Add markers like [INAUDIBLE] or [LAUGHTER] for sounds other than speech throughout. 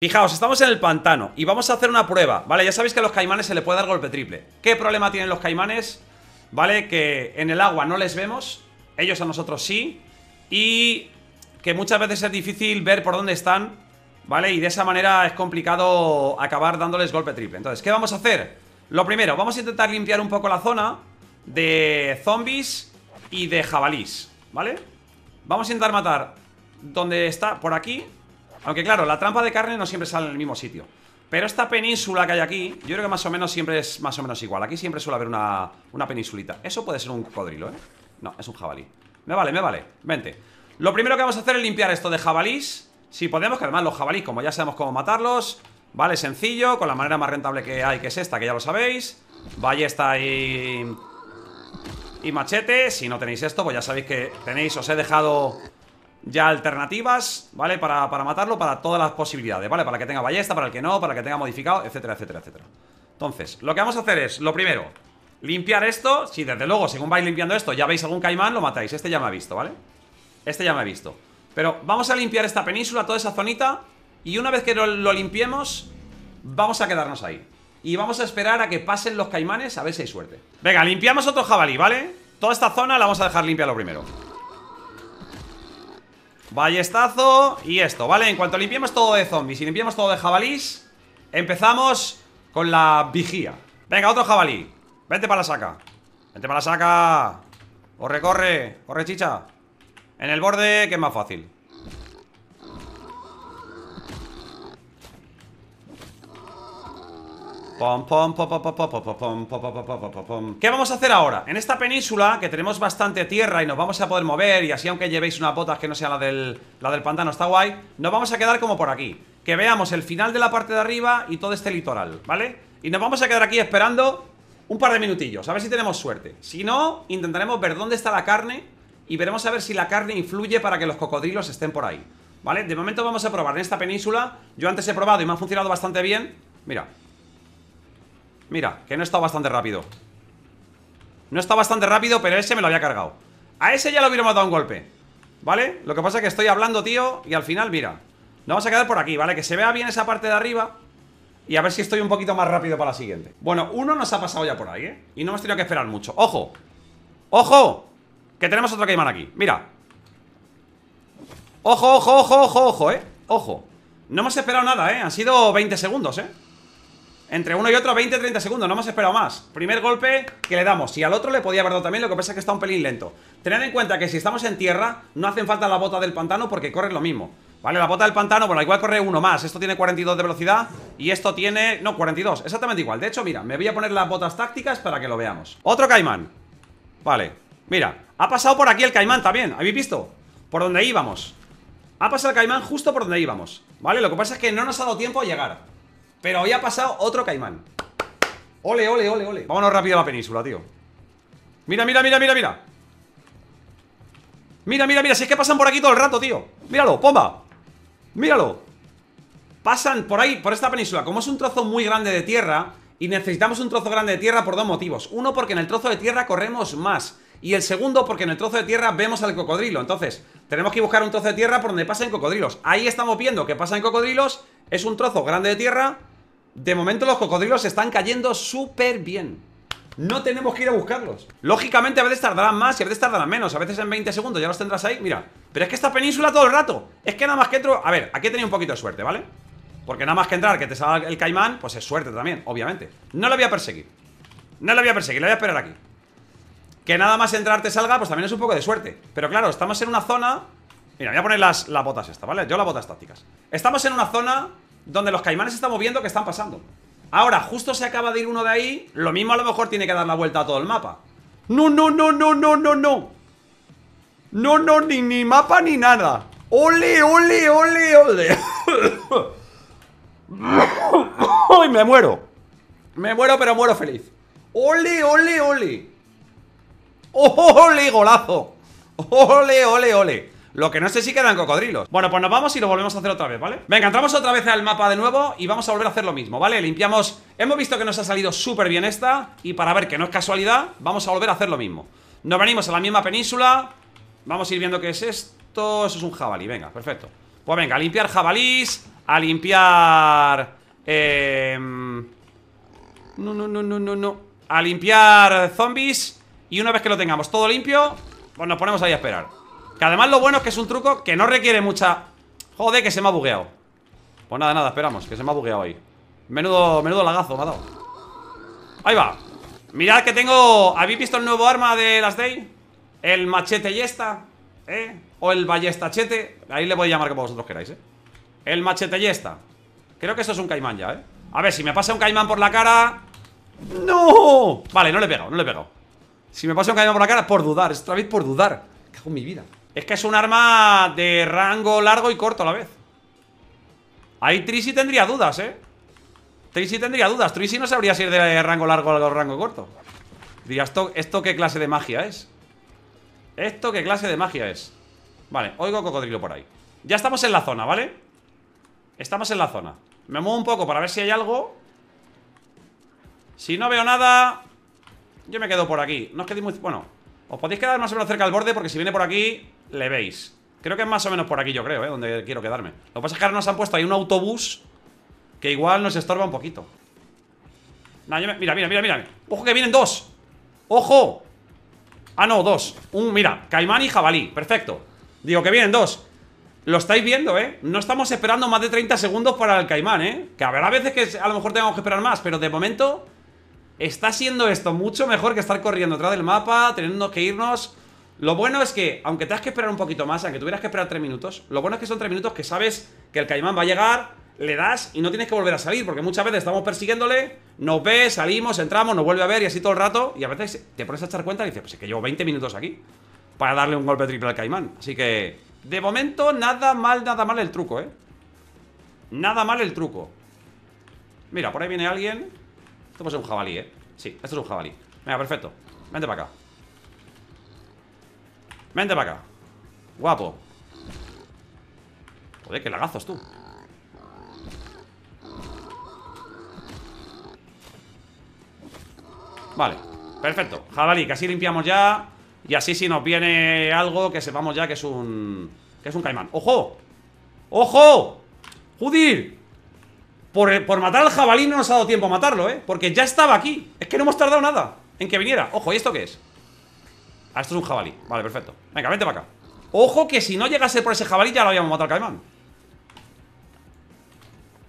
Fijaos, estamos en el pantano y vamos a hacer una prueba, ¿vale? Ya sabéis que a los caimanes se le puede dar golpe triple ¿Qué problema tienen los caimanes? ¿Vale? Que en el agua no les vemos Ellos a nosotros sí Y que muchas veces es difícil ver por dónde están ¿Vale? Y de esa manera es complicado acabar dándoles golpe triple Entonces, ¿qué vamos a hacer? Lo primero, vamos a intentar limpiar un poco la zona De zombies y de jabalís ¿Vale? Vamos a intentar matar donde está, por aquí aunque claro, la trampa de carne no siempre sale en el mismo sitio Pero esta península que hay aquí Yo creo que más o menos siempre es más o menos igual Aquí siempre suele haber una, una Eso puede ser un cocodrilo, ¿eh? No, es un jabalí Me vale, me vale, vente Lo primero que vamos a hacer es limpiar esto de jabalís Si podemos, que además los jabalís, como ya sabemos cómo matarlos Vale, sencillo, con la manera más rentable que hay Que es esta, que ya lo sabéis está y... Y machete Si no tenéis esto, pues ya sabéis que tenéis Os he dejado ya alternativas, ¿vale? Para, matarlo, para todas las posibilidades, ¿vale? Para que tenga ballesta, para el que no, para que tenga modificado, etcétera, etcétera, etcétera Entonces, lo que vamos a hacer es, lo primero Limpiar esto, si desde luego, según vais limpiando esto Ya veis algún caimán, lo matáis, este ya me ha visto, ¿vale? Este ya me ha visto Pero vamos a limpiar esta península, toda esa zonita Y una vez que lo limpiemos Vamos a quedarnos ahí Y vamos a esperar a que pasen los caimanes A ver si hay suerte Venga, limpiamos otro jabalí, ¿vale? Toda esta zona la vamos a dejar limpia lo primero Ballestazo y esto, ¿vale? En cuanto limpiemos todo de zombies y limpiemos todo de jabalís Empezamos con la vigía Venga, otro jabalí Vente para la saca Vente para la saca Corre, corre, corre chicha En el borde que es más fácil ¿Qué vamos a hacer ahora? En esta península, que tenemos bastante tierra y nos vamos a poder mover Y así aunque llevéis unas botas que no sea la del, la del pantano, está guay Nos vamos a quedar como por aquí Que veamos el final de la parte de arriba y todo este litoral, ¿vale? Y nos vamos a quedar aquí esperando un par de minutillos A ver si tenemos suerte Si no, intentaremos ver dónde está la carne Y veremos a ver si la carne influye para que los cocodrilos estén por ahí ¿Vale? De momento vamos a probar en esta península Yo antes he probado y me ha funcionado bastante bien Mira, Mira, que no está bastante rápido No está bastante rápido, pero ese me lo había cargado A ese ya lo hubiera matado un golpe ¿Vale? Lo que pasa es que estoy hablando, tío Y al final, mira Nos vamos a quedar por aquí, ¿vale? Que se vea bien esa parte de arriba Y a ver si estoy un poquito más rápido para la siguiente Bueno, uno nos ha pasado ya por ahí, ¿eh? Y no hemos tenido que esperar mucho ¡Ojo! ¡Ojo! Que tenemos otro caimán aquí, mira Ojo, ojo, ojo, ojo, ojo, eh Ojo No hemos esperado nada, eh Han sido 20 segundos, eh entre uno y otro, 20-30 segundos, no hemos esperado más Primer golpe que le damos Y al otro le podía haber dado también, lo que pasa es que está un pelín lento Tened en cuenta que si estamos en tierra No hacen falta la bota del pantano porque corren lo mismo Vale, la bota del pantano, bueno, igual corre uno más Esto tiene 42 de velocidad y esto tiene... No, 42, exactamente igual De hecho, mira, me voy a poner las botas tácticas para que lo veamos Otro caimán Vale, mira, ha pasado por aquí el caimán también ¿Habéis visto? Por donde íbamos Ha pasado el caimán justo por donde íbamos Vale, lo que pasa es que no nos ha dado tiempo a llegar pero hoy ha pasado otro caimán. Ole, ole, ole, ole. Vámonos rápido a la península, tío. Mira, mira, mira, mira, mira. Mira, mira, mira. Si es que pasan por aquí todo el rato, tío. Míralo, pomba. Míralo. Pasan por ahí, por esta península. Como es un trozo muy grande de tierra, y necesitamos un trozo grande de tierra por dos motivos. Uno, porque en el trozo de tierra corremos más. Y el segundo, porque en el trozo de tierra vemos al cocodrilo. Entonces, tenemos que buscar un trozo de tierra por donde pasen cocodrilos. Ahí estamos viendo que pasan cocodrilos. Es un trozo grande de tierra de momento los cocodrilos están cayendo súper bien No tenemos que ir a buscarlos Lógicamente a veces tardarán más y a veces tardarán menos A veces en 20 segundos ya los tendrás ahí, mira Pero es que esta península todo el rato Es que nada más que entro... A ver, aquí he tenido un poquito de suerte, ¿vale? Porque nada más que entrar, que te salga el caimán Pues es suerte también, obviamente No lo voy a perseguir No lo voy a perseguir, Lo voy a esperar aquí Que nada más entrar te salga, pues también es un poco de suerte Pero claro, estamos en una zona Mira, voy a poner las, las botas estas, ¿vale? Yo las botas tácticas Estamos en una zona donde los caimanes estamos viendo que están pasando. Ahora, justo se acaba de ir uno de ahí, lo mismo a lo mejor tiene que dar la vuelta a todo el mapa. No, no, no, no, no, no, no. No, no, ni, mapa ni nada. Ole, ole, ole, ole. [COUGHS] ¡Ay, me muero! Me muero, pero muero feliz. ¡Ole, ole, ole! ¡Ole, golazo! ¡Ole, ole, ole! Lo que no sé si quedan cocodrilos Bueno, pues nos vamos y lo volvemos a hacer otra vez, ¿vale? Venga, entramos otra vez al mapa de nuevo y vamos a volver a hacer lo mismo, ¿vale? Limpiamos... Hemos visto que nos ha salido súper bien esta Y para ver que no es casualidad, vamos a volver a hacer lo mismo Nos venimos a la misma península Vamos a ir viendo qué es esto Eso es un jabalí, venga, perfecto Pues venga, a limpiar jabalís A limpiar... Em, no, no, no, no, no, no A limpiar zombies Y una vez que lo tengamos todo limpio Pues nos ponemos ahí a esperar que además lo bueno es que es un truco que no requiere mucha... Joder, que se me ha bugueado Pues nada, nada, esperamos, que se me ha bugueado ahí Menudo, menudo lagazo me ha dado Ahí va Mirad que tengo... ¿Habéis visto el nuevo arma de las Day? El machete y esta ¿Eh? O el ballestachete Ahí le voy a llamar como vosotros queráis, ¿eh? El machete y esta Creo que eso es un caimán ya, ¿eh? A ver, si me pasa un caimán por la cara... ¡No! Vale, no le he pegado, no le he pegado Si me pasa un caimán por la cara, es por dudar Es otra vez por dudar Cago en mi vida es que es un arma de rango largo y corto a la vez. Ahí Trisi tendría dudas, ¿eh? Trisi tendría dudas. Trisi no sabría si es de rango largo o rango corto. Diría, ¿esto, ¿esto qué clase de magia es? ¿Esto qué clase de magia es? Vale, oigo cocodrilo por ahí. Ya estamos en la zona, ¿vale? Estamos en la zona. Me muevo un poco para ver si hay algo. Si no veo nada, yo me quedo por aquí. No os quedéis muy... Bueno, os podéis quedar más o menos cerca del borde porque si viene por aquí le veis Creo que es más o menos por aquí, yo creo, ¿eh? Donde quiero quedarme Lo que pasa es que ahora nos han puesto ahí un autobús Que igual nos estorba un poquito Mira, mira, mira, mira Ojo que vienen dos ¡Ojo! Ah, no, dos Un, mira, caimán y jabalí, perfecto Digo que vienen dos lo estáis viendo, ¿eh? No estamos esperando más de 30 segundos para el caimán, ¿eh? Que habrá veces que a lo mejor tengamos que esperar más Pero de momento Está siendo esto mucho mejor que estar corriendo atrás del mapa Teniendo que irnos lo bueno es que, aunque tengas que esperar un poquito más, aunque tuvieras que esperar 3 minutos, lo bueno es que son 3 minutos que sabes que el caimán va a llegar, le das y no tienes que volver a salir, porque muchas veces estamos persiguiéndole, nos ve, salimos, entramos, nos vuelve a ver y así todo el rato, y a veces te pones a echar cuenta y dices, pues es que llevo 20 minutos aquí para darle un golpe triple al caimán. Así que, de momento, nada mal, nada mal el truco, ¿eh? Nada mal el truco. Mira, por ahí viene alguien. Esto puede ser un jabalí, ¿eh? Sí, esto es un jabalí. Venga, perfecto. Vente para acá. Vente para acá Guapo Joder, qué lagazos tú Vale, perfecto Jabalí, que así limpiamos ya Y así si nos viene algo que sepamos ya que es un... Que es un caimán ¡Ojo! ¡Ojo! ¡Judir! Por, por matar al jabalí no nos ha dado tiempo a matarlo, ¿eh? Porque ya estaba aquí Es que no hemos tardado nada en que viniera Ojo, ¿y esto qué es? Ah, esto es un jabalí. Vale, perfecto. Venga, vente para acá. Ojo que si no llegase por ese jabalí ya lo habíamos matado al caimán.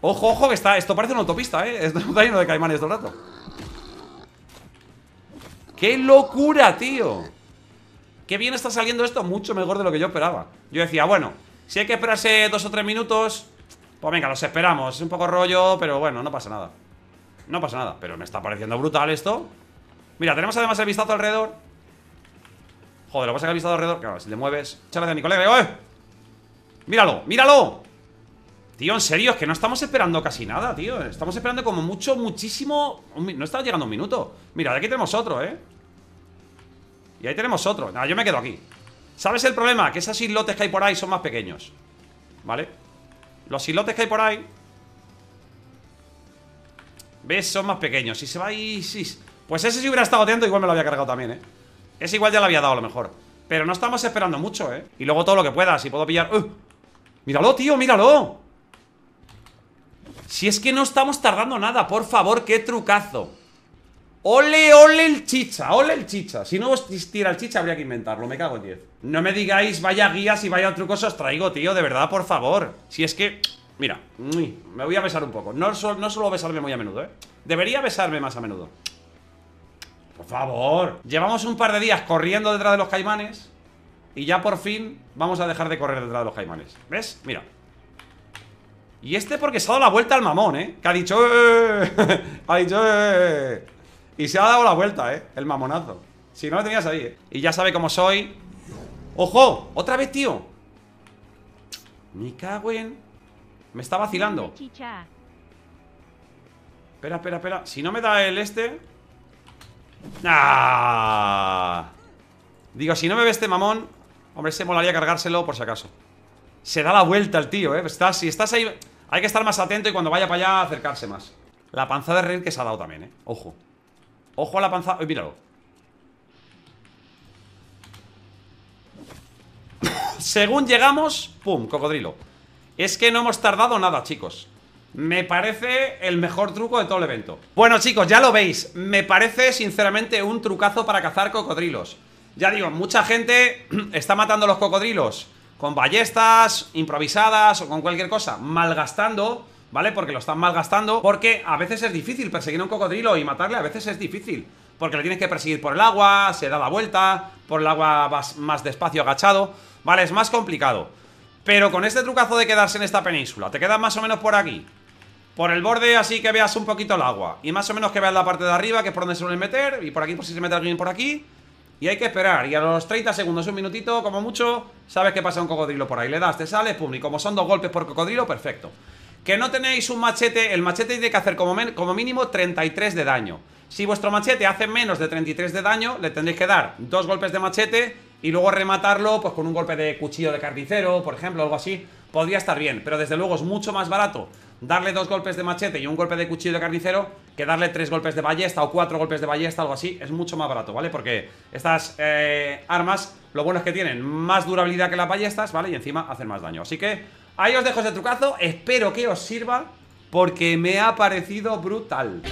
Ojo, ojo, que está. Esto parece una autopista, ¿eh? Esto está lleno de caimanes todo el rato. ¡Qué locura, tío! ¡Qué bien está saliendo esto! Mucho mejor de lo que yo esperaba. Yo decía, bueno, si hay que esperarse dos o tres minutos, pues venga, los esperamos. Es un poco rollo, pero bueno, no pasa nada. No pasa nada, pero me está pareciendo brutal esto. Mira, tenemos además el vistazo alrededor Joder, lo vas a haber visto alrededor. Claro, si le mueves. gracias a mi colega. ¡Eh! ¡Míralo! ¡Míralo! Tío, en serio, es que no estamos esperando casi nada, tío Estamos esperando como mucho, muchísimo No está llegando un minuto Mira, de aquí tenemos otro, ¿eh? Y ahí tenemos otro Nada, yo me quedo aquí ¿Sabes el problema? Que esos islotes que hay por ahí son más pequeños ¿Vale? Los islotes que hay por ahí ¿Ves? Son más pequeños Si se va ahí... Pues ese si hubiera estado atento Igual me lo había cargado también, ¿eh? Es igual ya la había dado a lo mejor Pero no estamos esperando mucho, ¿eh? Y luego todo lo que pueda, si puedo pillar... ¡Uh! ¡Míralo, tío, míralo! Si es que no estamos tardando nada, por favor, qué trucazo Ole, ole el chicha, ole el chicha Si no tira el chicha habría que inventarlo, me cago en 10 No me digáis vaya guías y vaya trucos os traigo, tío, de verdad, por favor Si es que... Mira, me voy a besar un poco No, no suelo besarme muy a menudo, ¿eh? Debería besarme más a menudo por favor. Llevamos un par de días corriendo detrás de los caimanes. Y ya por fin vamos a dejar de correr detrás de los caimanes. ¿Ves? Mira. Y este porque se ha dado la vuelta al mamón, ¿eh? Que ha dicho... Eh, eh, eh". [LAUGHS] ha dicho... Y se ha dado la vuelta, ¿eh? El mamonazo. Si no lo tenías ahí, ¿eh? Y ya sabe cómo soy. ¡Ojo! ¡Otra vez, tío! Me cagüen! Me está vacilando. Espera, espera, espera. Si no me da el este... Ah. Digo, si no me ve este mamón Hombre, se molaría cargárselo por si acaso Se da la vuelta el tío, eh Si estás ahí, hay que estar más atento Y cuando vaya para allá, acercarse más La panza de reír que se ha dado también, eh Ojo Ojo a la panza... Uy, míralo [COUGHS] Según llegamos, pum, cocodrilo Es que no hemos tardado nada, chicos me parece el mejor truco de todo el evento Bueno chicos, ya lo veis Me parece sinceramente un trucazo para cazar cocodrilos Ya digo, mucha gente [CLEARS THROAT] está matando los cocodrilos Con ballestas, improvisadas o con cualquier cosa Malgastando, ¿vale? Porque lo están malgastando Porque a veces es difícil perseguir a un cocodrilo y matarle A veces es difícil Porque lo tienes que perseguir por el agua, se da la vuelta Por el agua vas más despacio agachado Vale, es más complicado pero con este trucazo de quedarse en esta península Te quedas más o menos por aquí Por el borde así que veas un poquito el agua Y más o menos que veas la parte de arriba Que es por donde se suelen meter Y por aquí por si se mete alguien por aquí Y hay que esperar Y a los 30 segundos, un minutito como mucho Sabes que pasa un cocodrilo por ahí Le das, te sale, pum Y como son dos golpes por cocodrilo, perfecto que no tenéis un machete, el machete tiene que hacer como, como, mínimo 33 de daño Si vuestro machete hace menos de 33 de daño, le tendréis que dar dos golpes de machete y luego rematarlo pues con un golpe de cuchillo de carnicero, por ejemplo, algo así, podría estar bien, pero desde luego es mucho más barato darle dos golpes de machete y un golpe de cuchillo de carnicero que darle tres golpes de ballesta o cuatro golpes de ballesta, algo así, es mucho más barato, ¿vale? Porque estas eh, armas, lo bueno es que tienen más durabilidad que las ballestas, ¿vale? Y encima hacen más daño, así que ahí os dejo ese trucazo, espero que os sirva porque me ha parecido brutal.